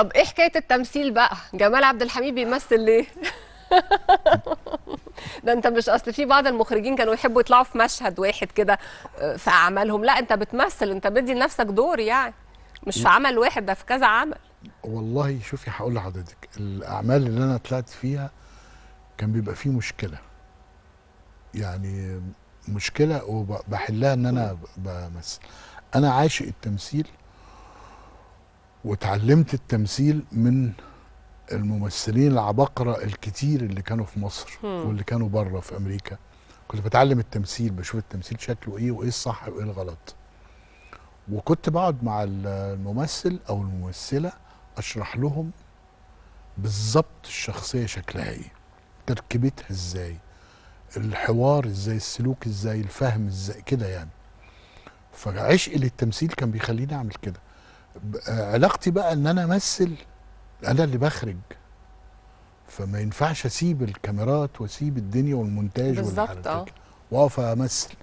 طب ايه حكايه التمثيل بقى جمال عبد الحميد بيمثل ليه ده انت مش اصل في بعض المخرجين كانوا يحبوا يطلعوا في مشهد واحد كده آه، في اعمالهم لا انت بتمثل انت بدي لنفسك دور يعني مش في عمل واحد ده في كذا عمل والله شوفي هقول لحضرتك الاعمال اللي انا طلعت فيها كان بيبقى فيه مشكله يعني مشكله وبحلها ان انا بمثل انا عاشق التمثيل وتعلمت التمثيل من الممثلين العباقرة الكتير اللي كانوا في مصر م. واللي كانوا بره في أمريكا كنت بتعلم التمثيل بشوف التمثيل شكله إيه وإيه الصح وإيه الغلط وكنت بقعد مع الممثل أو الممثلة أشرح لهم بالظبط الشخصية شكلها إيه تركيبتها إزاي الحوار إزاي السلوك إزاي الفهم إزاي كده يعني فعشقي للتمثيل كان بيخليني أعمل كده علاقتي بقى ان انا امثل انا اللي بخرج فما ينفعش اسيب الكاميرات واسيب الدنيا والمونتاج بالظبط اه واقف امثل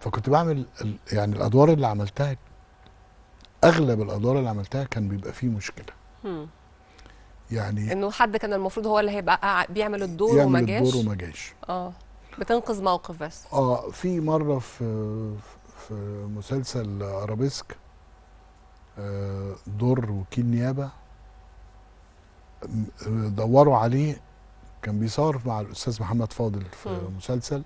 فكنت بعمل يعني الادوار اللي عملتها اغلب الادوار اللي عملتها كان بيبقى فيه مشكله يعني انه حد كان المفروض هو اللي هيبقى بيعمل الدور وما جاش الدور وما جاش اه بتنقذ موقف بس اه في مره في في مسلسل ارابيسك آه، دور وكيل نيابه آه، دوروا عليه كان بيصور مع الاستاذ محمد فاضل في م. مسلسل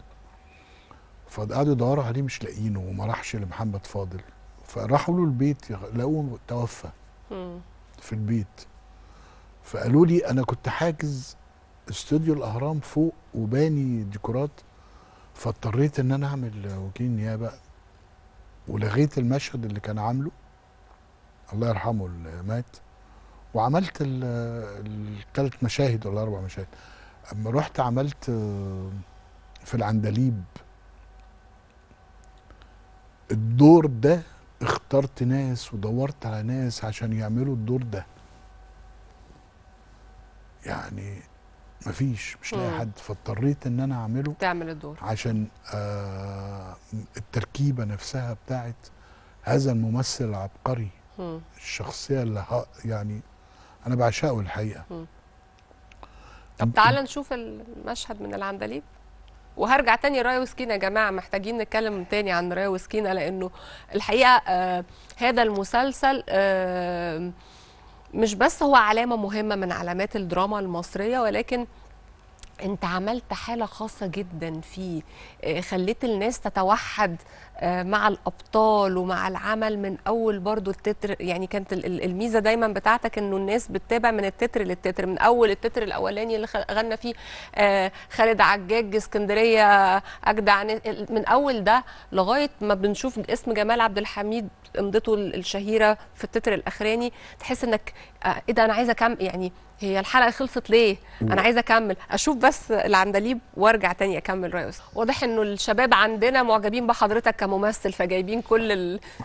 فقعدوا يدوروا عليه مش لاقينه وما راحش لمحمد فاضل فراحوا له البيت لقوه توفى م. في البيت فقالوا لي انا كنت حاجز استوديو الاهرام فوق وباني ديكورات فاضطريت ان انا اعمل وكيل نيابه ولغيت المشهد اللي كان عامله الله يرحمه اللي مات وعملت الثلاث مشاهد ولا اربع مشاهد اما رحت عملت آه، في العندليب الدور ده اخترت ناس ودورت على ناس عشان يعملوا الدور ده يعني مفيش مش لاقي حد فاضطريت ان انا اعمله تعمل الدور عشان آه التركيبه نفسها بتاعت هذا الممثل العبقري الشخصيه اللي ها يعني انا بعشقه الحقيقه م. طب تعالى نشوف المشهد من العندليب وهرجع تاني رايا وسكينه يا جماعه محتاجين نتكلم تاني عن رايا وسكينه لانه الحقيقه آه هذا المسلسل آه مش بس هو علامه مهمه من علامات الدراما المصريه ولكن انت عملت حاله خاصه جدا فيه آه، خليت الناس تتوحد آه، مع الابطال ومع العمل من اول برضو التتر يعني كانت الميزه دايما بتاعتك انه الناس بتتابع من التتر للتتر من اول التتر الاولاني اللي غنى فيه آه، خالد عجاج اسكندريه اجدع من اول ده لغايه ما بنشوف اسم جمال عبد الحميد امضته الشهيره في التتر الاخراني تحس انك ايه ده انا عايزه كم يعني هي الحلقه خلصت ليه انا عايزه اكمل اشوف بس العندليب وارجع تاني اكمل رايوس واضح انه الشباب عندنا معجبين بحضرتك كممثل فجايبين كل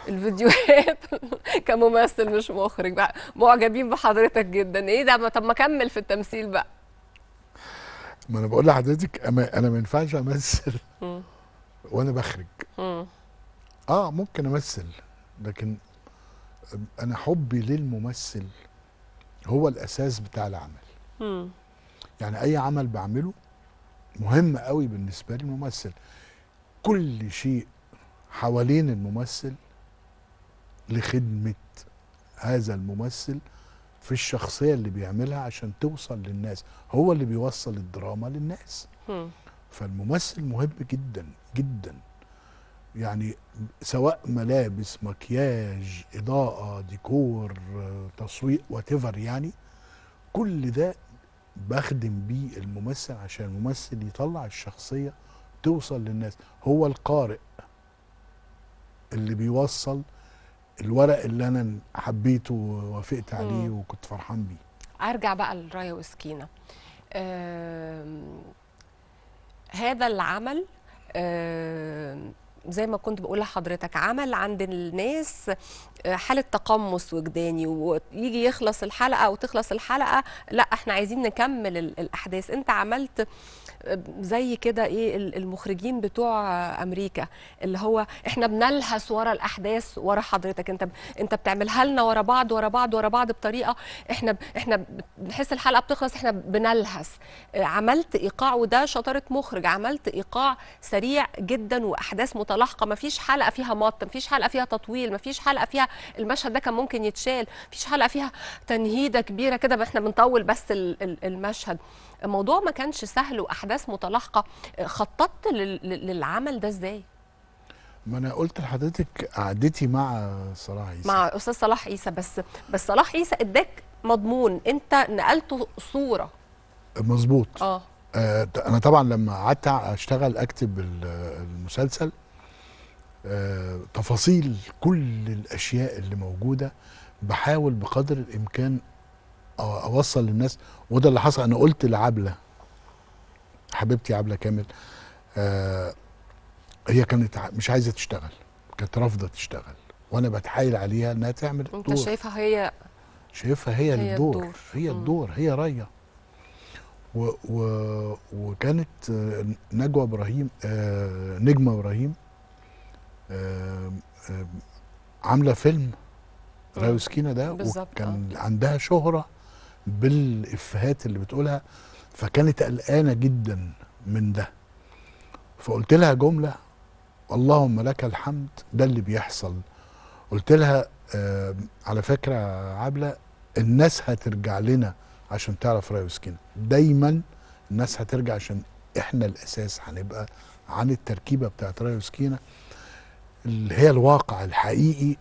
الفيديوهات كممثل مش مخرج بقى معجبين بحضرتك جدا ايه ده طب ما اكمل في التمثيل بقى ما انا بقول لحضرتك انا ما ينفعش امثل وانا بخرج اه ممكن امثل لكن انا حبي للممثل هو الاساس بتاع العمل م. يعني اي عمل بعمله مهم قوي بالنسبه لي الممثل كل شيء حوالين الممثل لخدمه هذا الممثل في الشخصيه اللي بيعملها عشان توصل للناس هو اللي بيوصل الدراما للناس م. فالممثل مهم جدا جدا يعني سواء ملابس مكياج اضاءه ديكور تسويق واتيفر يعني كل ده بخدم بيه الممثل عشان الممثل يطلع الشخصيه توصل للناس هو القارئ اللي بيوصل الورق اللي انا حبيته ووافقت عليه مم. وكنت فرحان بيه ارجع بقى لرايا وسكينه آه هذا العمل آه زي ما كنت بقول لحضرتك عمل عند الناس آه، حاله تقمص وجداني ويجي يخلص الحلقه وتخلص الحلقه لا احنا عايزين نكمل الاحداث انت عملت آه، زي كده ايه المخرجين بتوع امريكا اللي هو احنا بنلهس ورا الاحداث ورا حضرتك انت انت بتعملها لنا ورا بعض ورا بعض ورا بعض بطريقه احنا احنا بنحس الحلقه بتخلص احنا بنلهس آه، عملت ايقاع وده شطاره مخرج عملت ايقاع سريع جدا واحداث متقدمة متلاحقه ما فيش حلقه فيها مط ما فيش حلقه فيها تطويل ما فيش حلقه فيها المشهد ده كان ممكن يتشال ما فيش حلقه فيها تنهيده كبيره كده احنا بنطول بس المشهد الموضوع ما كانش سهل واحداث متلاحقه خططت للعمل ده ازاي ما انا قلت لحضرتك قعدتي مع صلاح عيسى مع استاذ صلاح عيسى بس بس صلاح عيسى اداك مضمون انت نقلته صوره مظبوط اه, آه، انا طبعا لما قعدت اشتغل اكتب المسلسل آه، تفاصيل كل الاشياء اللي موجوده بحاول بقدر الامكان اوصل للناس وده اللي حصل انا قلت لعبله حبيبتي عبله كامل آه، هي كانت مش عايزه تشتغل كانت رافضه تشتغل وانا بتحايل عليها انها تعمل الدور انت شايفها هي شايفها هي, هي الدور. الدور هي الدور هي رايه و... و... وكانت آه، نجوى ابراهيم نجمه ابراهيم عامله فيلم آه، راوي سكينه ده وكان آه. عندها شهره بالافهات اللي بتقولها فكانت قلقانه جدا من ده فقلت لها جمله اللهم لك الحمد ده اللي بيحصل قلت لها آه على فكره عبله الناس هترجع لنا عشان تعرف راوي سكينه دايما الناس هترجع عشان احنا الاساس هنبقى عن التركيبه بتاعت راوي سكينه اللي هي الواقع الحقيقي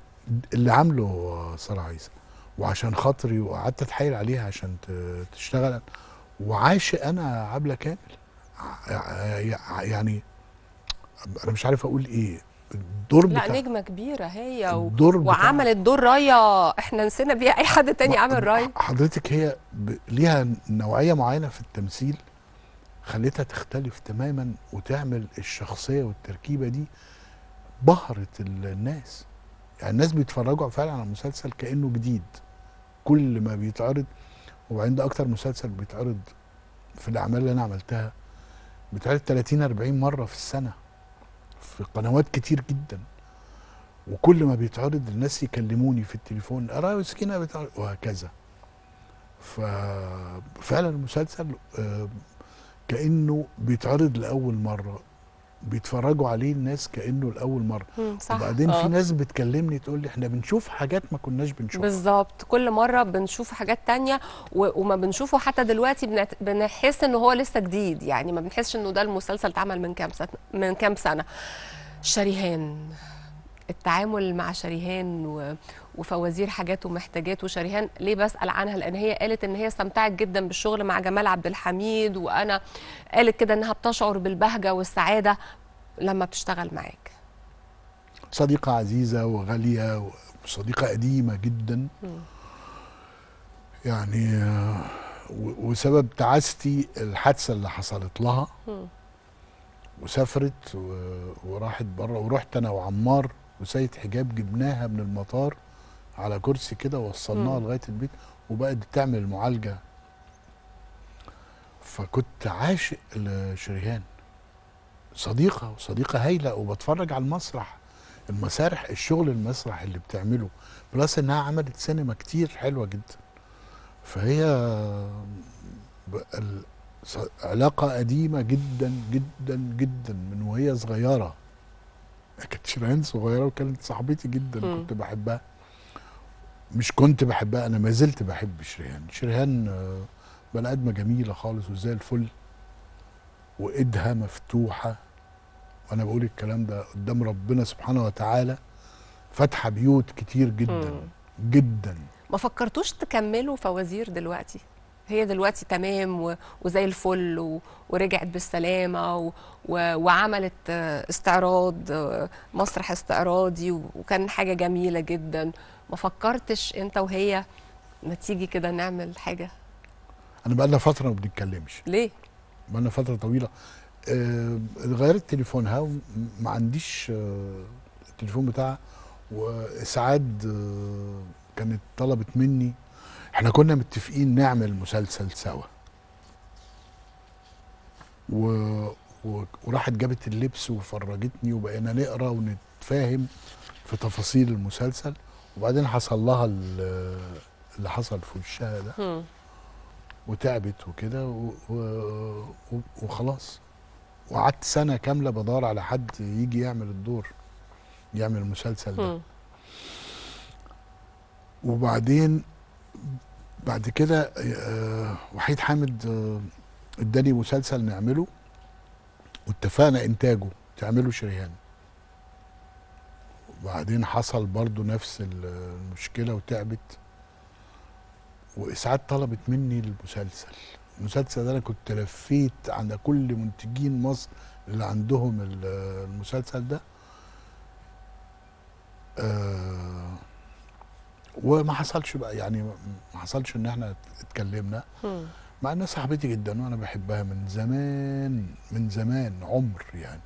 اللي عامله ساره عيسى وعشان خاطري وقعدت اتحايل عليها عشان تشتغل وعاشق انا عبله كامل يعني انا مش عارف اقول ايه الدور لا بتاع نجمه كبيره هي و... الدور وعملت دور رايه احنا نسينا بيها اي حد تاني عمل رايه حضرتك هي ب... ليها نوعيه معينه في التمثيل خلتها تختلف تماما وتعمل الشخصيه والتركيبه دي بهرت الناس يعني الناس بيتفرجوا فعلا على مسلسل كانه جديد كل ما بيتعرض وبعدين ده اكتر مسلسل بيتعرض في الاعمال اللي انا عملتها بيتعرض 30 40 مره في السنه في قنوات كتير جدا وكل ما بيتعرض الناس يكلموني في التليفون ارى سكينه بتعرض وهكذا ففعلا المسلسل آه، كانه بيتعرض لاول مره بيتفرجوا عليه الناس كانه لاول مره صح. وبعدين أوه. في اه. ناس بتكلمني تقول لي احنا بنشوف حاجات ما كناش بنشوفها بالظبط كل مره بنشوف حاجات تانية وما بنشوفه حتى دلوقتي بنحس ان هو لسه جديد يعني ما بنحسش انه ده المسلسل اتعمل من كام سنه من كام سنه شريهان التعامل مع شريهان وفوازير حاجات ومحتاجات وشريهان ليه بسال عنها لان هي قالت ان هي استمتعت جدا بالشغل مع جمال عبد الحميد وانا قالت كده انها بتشعر بالبهجه والسعاده لما بتشتغل معاك صديقه عزيزه وغاليه وصديقه قديمه جدا م. يعني وسبب تعاستي الحادثه اللي حصلت لها م. وسافرت وراحت بره ورحت انا وعمار وسيد حجاب جبناها من المطار على كرسي كده ووصلناها لغايه البيت وبقت بتعمل المعالجه فكنت عاشق لشريهان صديقه وصديقه هايله وبتفرج على المسرح المسارح الشغل المسرح اللي بتعمله بلس انها عملت سينما كتير حلوه جدا فهي علاقه قديمه جدا جدا جدا من وهي صغيره كانت شيرين صغيره وكانت صاحبتي جدا م. كنت بحبها مش كنت بحبها انا ما زلت بحب شريهان شريهان آه، بني ادمه جميله خالص وزي الفل وايدها مفتوحه وانا بقول الكلام ده قدام ربنا سبحانه وتعالى فاتحه بيوت كتير جدا م. جدا ما فكرتوش تكملوا فوازير دلوقتي هي دلوقتي تمام وزي الفل ورجعت بالسلامه وعملت آه، استعراض آه، مسرح استعراضي وكان حاجه جميله جدا ما فكرتش انت وهي ما تيجي كده نعمل حاجه انا بقالنا فتره ما بنتكلمش ليه بقالنا فتره طويله آه غيرت تليفونها وما عنديش آه التليفون بتاعها وسعاد آه كانت طلبت مني احنا كنا متفقين نعمل مسلسل سوا و... و... وراحت جابت اللبس وفرجتني وبقينا نقرا ونتفاهم في تفاصيل المسلسل وبعدين حصل لها اللي حصل في وشها ده وتعبت وكده و... و... وخلاص وقعدت سنه كامله بدور على حد يجي يعمل الدور يعمل المسلسل ده وبعدين بعد كده آه، وحيد حامد آه، اداني مسلسل نعمله واتفقنا انتاجه تعمله شريان وبعدين حصل برضو نفس المشكلة وتعبت وإسعاد طلبت مني المسلسل المسلسل ده أنا كنت لفيت على كل منتجين مصر اللي عندهم المسلسل ده آه وما حصلش بقى يعني ما حصلش ان احنا اتكلمنا مع انها صاحبتي جدا وانا بحبها من زمان من زمان عمر يعني